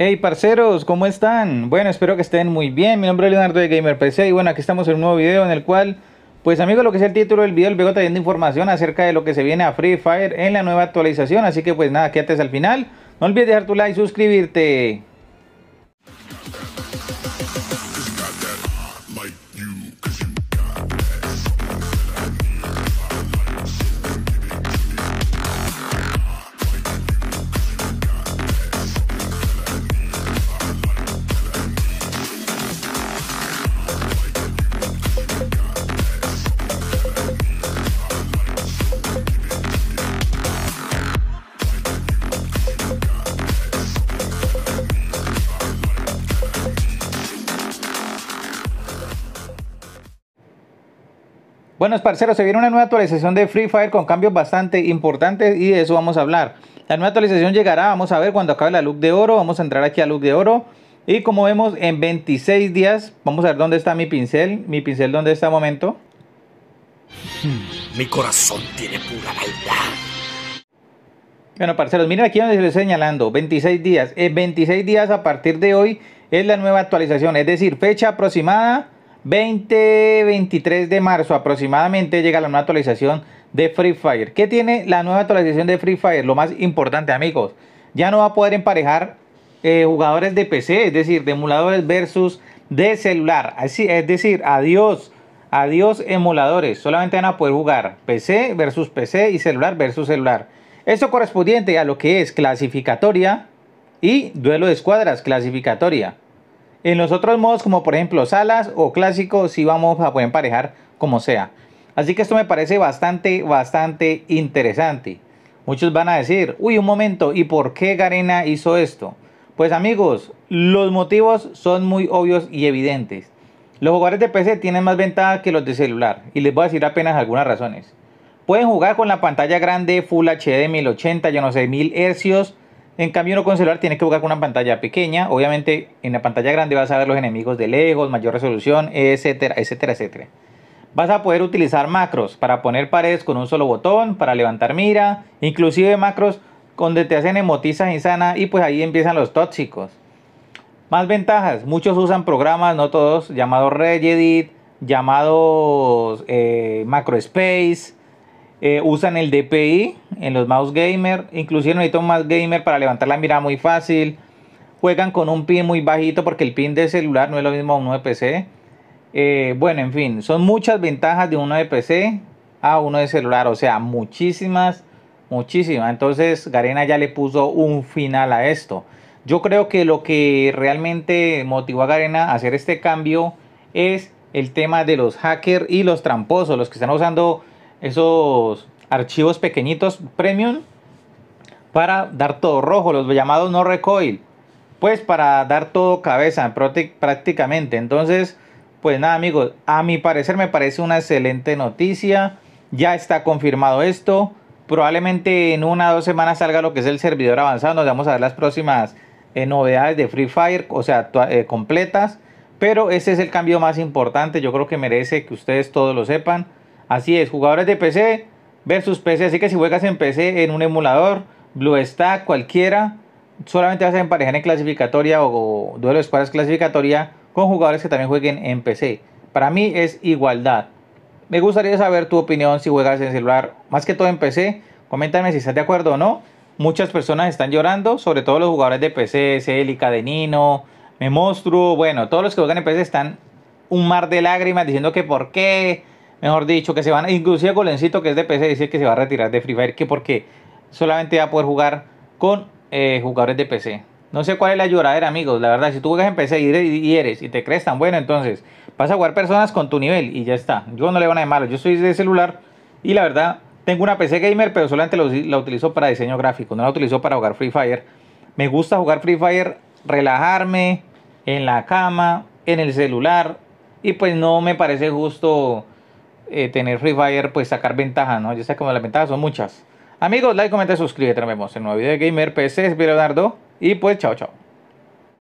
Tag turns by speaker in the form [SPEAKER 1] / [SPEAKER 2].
[SPEAKER 1] Hey parceros, ¿cómo están? Bueno, espero que estén muy bien. Mi nombre es Leonardo de Gamer y bueno, aquí estamos en un nuevo video en el cual, pues amigos, lo que es el título del video, el vengo trayendo información acerca de lo que se viene a Free Fire en la nueva actualización. Así que pues nada, quédate hasta el final. No olvides dejar tu like, suscribirte. Bueno, parceros, se viene una nueva actualización de Free Fire con cambios bastante importantes y de eso vamos a hablar. La nueva actualización llegará, vamos a ver cuando acabe la luz de oro, vamos a entrar aquí a luz de oro y como vemos en 26 días, vamos a ver dónde está mi pincel, mi pincel dónde está momento. Hmm, mi corazón tiene pura maldad. Bueno, parceros, miren aquí donde se estoy señalando, 26 días. En 26 días a partir de hoy es la nueva actualización, es decir, fecha aproximada 20, 23 de marzo aproximadamente llega la nueva actualización de Free Fire. ¿Qué tiene la nueva actualización de Free Fire? Lo más importante, amigos, ya no va a poder emparejar eh, jugadores de PC, es decir, de emuladores versus de celular. Así, es decir, adiós, adiós emuladores. Solamente van a poder jugar PC versus PC y celular versus celular. Esto correspondiente a lo que es clasificatoria y duelo de escuadras clasificatoria. En los otros modos, como por ejemplo salas o clásicos, sí vamos a poder emparejar como sea. Así que esto me parece bastante, bastante interesante. Muchos van a decir, uy, un momento, ¿y por qué Garena hizo esto? Pues amigos, los motivos son muy obvios y evidentes. Los jugadores de PC tienen más ventaja que los de celular, y les voy a decir apenas algunas razones. Pueden jugar con la pantalla grande Full HD 1080 y no sé, 1000 Hz en cambio, uno con celular tiene que jugar con una pantalla pequeña. Obviamente, en la pantalla grande vas a ver los enemigos de lejos, mayor resolución, etcétera, etcétera, etcétera. Vas a poder utilizar macros para poner paredes con un solo botón, para levantar mira, inclusive macros donde te hacen emotizas insanas y pues ahí empiezan los tóxicos. Más ventajas, muchos usan programas, no todos, llamados Regedit, llamados eh, MacroSpace, eh, usan el DPI, en los mouse gamer. Inclusive necesito un mouse gamer para levantar la mirada muy fácil. Juegan con un pin muy bajito porque el pin de celular no es lo mismo a uno de PC. Eh, bueno, en fin, son muchas ventajas de uno de PC a uno de celular. O sea, muchísimas, muchísimas. Entonces Garena ya le puso un final a esto. Yo creo que lo que realmente motivó a Garena a hacer este cambio es el tema de los hackers y los tramposos, los que están usando esos archivos pequeñitos premium para dar todo rojo, los llamados no recoil, pues para dar todo cabeza prácticamente. Entonces, pues nada amigos, a mi parecer me parece una excelente noticia, ya está confirmado esto, probablemente en una o dos semanas salga lo que es el servidor avanzado, nos vamos a ver las próximas eh, novedades de Free Fire, o sea, eh, completas, pero ese es el cambio más importante, yo creo que merece que ustedes todos lo sepan. Así es, jugadores de PC, versus PC. Así que si juegas en PC, en un emulador, BlueStack, cualquiera, solamente vas a emparejar en clasificatoria o, duelos duelo de clasificatoria con jugadores que también jueguen en PC. Para mí es igualdad. Me gustaría saber tu opinión si juegas en celular, más que todo en PC. Coméntame si estás de acuerdo o no. Muchas personas están llorando, sobre todo los jugadores de PC, Celica, de Nino, Me bueno, todos los que juegan en PC están un mar de lágrimas diciendo que por qué, mejor dicho, que se van, inclusive Golencito que es de PC dice que se va a retirar de Free Fire, que porque solamente va a poder jugar con eh, jugadores de PC. No sé cuál es la lloradera, amigos. La verdad, si tú juegas en PC y eres, y eres y te crees tan bueno, entonces vas a jugar personas con tu nivel y ya está. Yo no le van a de malo. Yo soy de celular y la verdad, tengo una PC gamer, pero solamente la utilizo para diseño gráfico. No la utilizo para jugar Free Fire. Me gusta jugar Free Fire, relajarme en la cama, en el celular. Y pues no me parece justo eh, tener Free Fire, pues sacar ventaja, ¿no? Ya sé como las ventajas son muchas. Amigos, like, comenta, suscríbete. Nos vemos en un nuevo video de Gamer PC. Es Leonardo. Y pues, chao, chao.